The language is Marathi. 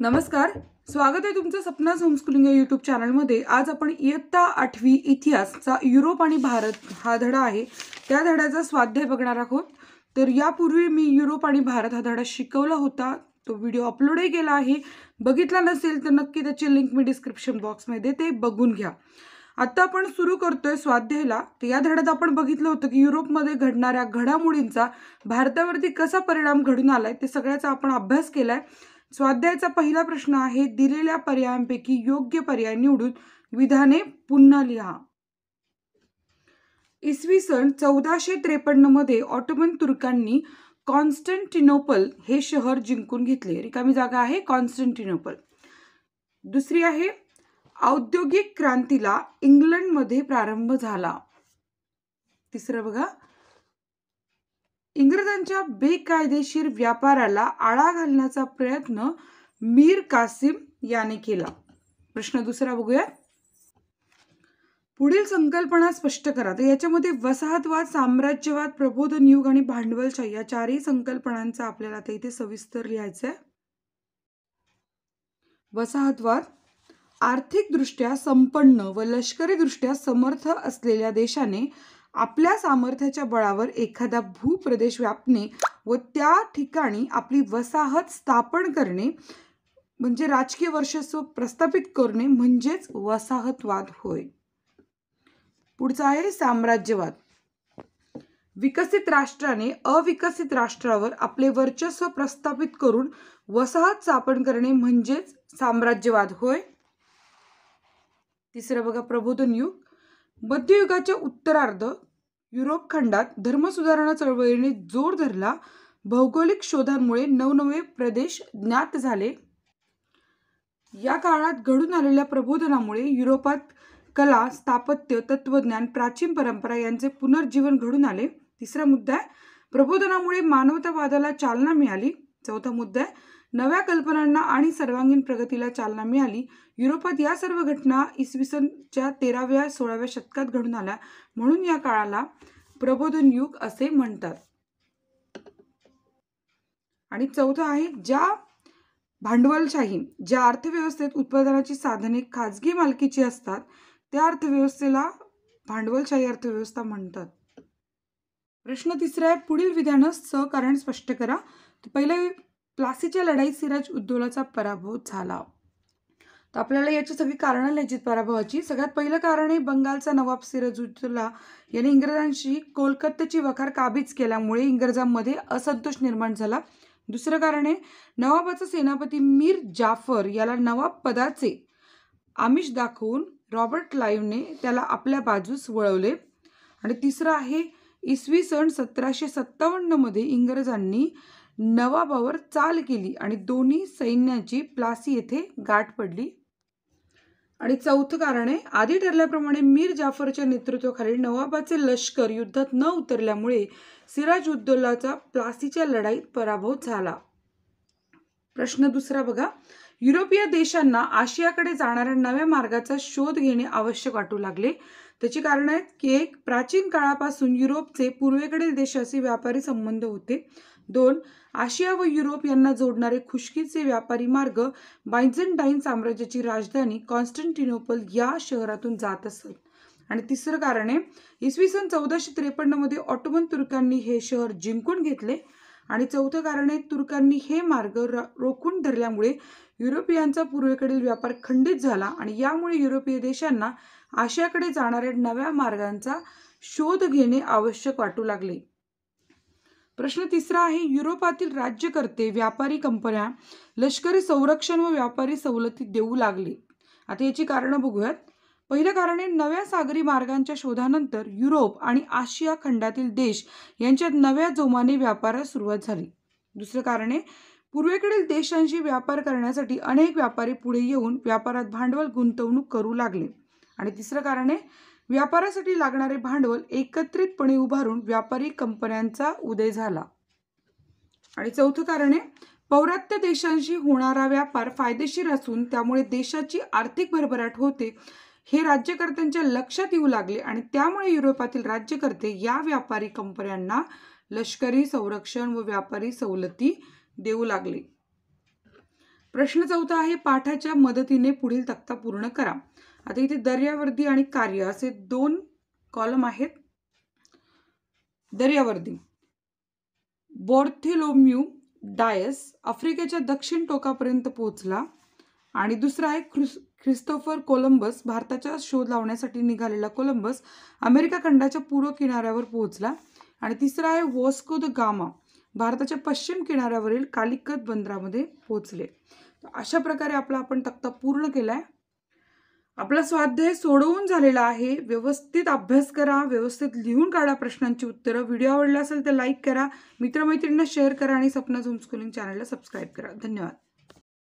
नमस्कार स्वागत आहे तुमचं सपना होमस्कुलिंग या यूट्यूब चॅनलमध्ये आज आपण इयत्ता आठवी इतिहासचा युरोप आणि भारत हा धडा आहे त्या धड्याचा स्वाध्याय बघणार आहोत तर यापूर्वी मी युरोप आणि भारत हा धडा शिकवला होता तो व्हिडिओ अपलोडही केला आहे बघितला नसेल तर नक्की त्याची लिंक मी डिस्क्रिप्शन बॉक्समध्ये ते बघून घ्या आत्ता आपण सुरू करतोय स्वाध्यायला तर या धड्यात आपण बघितलं होतं की युरोपमध्ये घडणाऱ्या घडामोडींचा भारतावरती कसा परिणाम घडून आलाय ते सगळ्याचा आपण अभ्यास केला आहे स्वाध्यायाचा पहिला प्रश्न आहे दिलेल्या पर्यायांपैकी योग्य पर्याय निवडून विधाने पुन्हा लिहा इसवी सन चौदाशे त्रेपन्न मध्ये ऑटोमन तुर्कांनी कॉन्स्टंटिनोपल हे शहर जिंकून घेतले रिकामी जागा आहे कॉन्स्टंटिनोपल दुसरी आहे औद्योगिक क्रांतीला इंग्लंडमध्ये प्रारंभ झाला तिसरं बघा इंग्रजांच्या बेकायदेशीर व्यापाराला आळा घालण्याचा प्रयत्न मीर कासिम याने केला प्रश्न दुसरा बघूया पुढील संकल्पना स्पष्ट करा तर याच्यामध्ये वसाहतवाद साम्राज्यवाद प्रबोधन युग आणि भांडवलशाही या चारही संकल्पनांचा आपल्याला आता इथे सविस्तर लिहायचं आहे वसाहतवाद आर्थिकदृष्ट्या संपन्न व लष्करीदृष्ट्या समर्थ असलेल्या देशाने आपल्या सामर्थ्याच्या बळावर एखादा भूप्रदेश व्यापणे व त्या ठिकाणी आपली वसाहत स्थापन करणे म्हणजे राजकीय वर्चस्व प्रस्थापित करणे म्हणजेच वसाहतवाद होय पुढचा आहे साम्राज्यवाद विकसित राष्ट्राने अविकसित राष्ट्रावर आपले वर्चस्व प्रस्थापित करून वसाहत स्थापन करणे म्हणजेच साम्राज्यवाद होय तिसरं बघा प्रबोधन युग मध्ययुगाच्या उत्तरार्ध युरोप खंडात धर्मसुधारणा चळवळीने जोर धरला भौगोलिक शोधांमुळे नवनवे प्रदेश ज्ञात झाले या काळात घडून आलेल्या प्रबोधनामुळे युरोपात कला स्थापत्य तत्वज्ञान प्राचीन परंपरा यांचे पुनर्जीवन घडून आले तिसरा मुद्दा आहे प्रबोधनामुळे मानवतावादाला चालना मिळाली चौथा मुद्दा आहे नव्या कल्पनांना आणि सर्वांगीण प्रगतीला चालना मिळाली युरोपात या सर्व घटना इसवी सनच्या तेराव्या सोळाव्या शतकात घडून आल्या म्हणून या काळाला प्रबोधन युग असे म्हणतात आणि चौथं आहे ज्या भांडवलशाही ज्या अर्थव्यवस्थेत उत्पादनाची साधने खाजगी मालकीची असतात त्या अर्थव्यवस्थेला भांडवलशाही अर्थव्यवस्था म्हणतात प्रश्न तिसरा आहे पुढील विधानं सहकारण स्पष्ट करा पहिलं प्लासीच्या लढाईत सिराज उद्दोलाचा पराभव झाला तर आपल्याला याची सगळी कारणं लिहायची पराभवाची सगळ्यात पहिलं कारण आहे बंगालचा नवाब उद्दोला याने इंग्रजांशी कोलकात्याची वखार काबीज केल्यामुळे इंग्रजांमध्ये असंतोष निर्माण झाला दुसरं कारण आहे नवाबाचा सेनापती मीर जाफर याला नवाब पदाचे आमिष दाखवून रॉबर्ट क्लाईव्हने त्याला आपल्या बाजूस वळवले आणि तिसरं आहे इसवी सन सतराशे सत्तावन्नमध्ये इंग्रजांनी नवाबावर चाल केली आणि दोन्ही सैन्याची प्लासी येथे गाठ पडली आणि चौथं कारण आहे आधी ठरल्याप्रमाणे मीर जाफरच्या नेतृत्वाखाली नवाबाचे लष्कर युद्धात न उतरल्यामुळे सिराज उद्दोलाचा प्लासीच्या लढाईत पराभव झाला प्रश्न दुसरा बघा युरोपीय देशांना आशियाकडे जाणाऱ्या नव्या मार्गाचा शोध घेणे आवश्यक वाटू लागले त्याची कारण आहेत की एक प्राचीन काळापासून युरोपचे पूर्वेकडील देशाशी व्यापारी संबंध होते दोन आशिया व युरोप यांना जोडणारे खुशकीचे व्यापारी मार्ग बायझनडाईन साम्राज्याची राजधानी कॉन्स्टंटिनोपल या शहरातून जात असत आणि तिसरं कारण आहे इसवी सन चौदाशे त्रेपन्नमध्ये ऑटोमन तुर्कांनी हे शहर जिंकून घेतले आणि चौथं कारण आहे तुर्कांनी हे मार्ग रोखून धरल्यामुळे युरोपियांचा पूर्वेकडील व्यापार खंडित झाला आणि यामुळे युरोपीय देशांना आशियाकडे जाणाऱ्या नव्या मार्गांचा शोध घेणे आवश्यक वाटू लागले प्रश्न तिसरा आहे युरोपातील राज्यकर्ते व्यापारी कंपन्या लष्करी संरक्षण व व्यापारी सवलती देऊ लागले आता याची कारणं बघूयात पहिलं कारण आहे नव्या सागरी मार्गांच्या शोधानंतर युरोप आणि आशिया खंडातील देश यांच्यात नव्या जोमाने व्यापारास सुरुवात झाली दुसरं कारण आहे पूर्वेकडील देशांशी व्यापार करण्यासाठी अनेक व्यापारी पुढे येऊन व्यापारात भांडवल गुंतवणूक करू लागले आणि तिसरं कारण आहे व्यापारासाठी लागणारे भांडवल एकत्रितपणे उभारून व्यापारी कंपन्यांचा उदय झाला आणि चौथं कारण आहे पौरात्य देशांशी होणारा व्यापार फायदेशीर असून त्यामुळे देशाची आर्थिक भरभराट होते हे राज्यकर्त्यांच्या लक्षात येऊ लागले आणि त्यामुळे युरोपातील राज्यकर्ते या व्यापारी कंपन्यांना लष्करी संरक्षण व व्यापारी सवलती देऊ लागले प्रश्न चौथा आहे पाठाच्या मदतीने पुढील तक्ता पूर्ण करा आता इथे दर्यावर्दी आणि कार्य असे दोन कॉलम आहेत दर्यावर्दी बोर्थिलोम्यू डायस आफ्रिकेच्या दक्षिण टोकापर्यंत पोहोचला आणि दुसरा आहे ख्रिस ख्रिस्तोफर कोलंबस भारताचा शोध लावण्यासाठी निघालेला कोलंबस अमेरिका खंडाच्या पूर्व किनाऱ्यावर पोहोचला आणि तिसरा आहे वॉस्को द गामा भारताच्या पश्चिम किनाऱ्यावरील कालिकत बंदरामध्ये पोहोचले अशा प्रकारे आपला आपण तक्ता पूर्ण केला आहे आपला स्वाध्याय सोडवून झालेला आहे व्यवस्थित अभ्यास करा व्यवस्थित लिहून काढा प्रश्नांची उत्तरं व्हिडिओ आवडला असेल तर लाईक करा मित्रमैत्रिणींना शेअर करा आणि सपना स्कूलिंग चॅनलला सबस्क्राईब करा धन्यवाद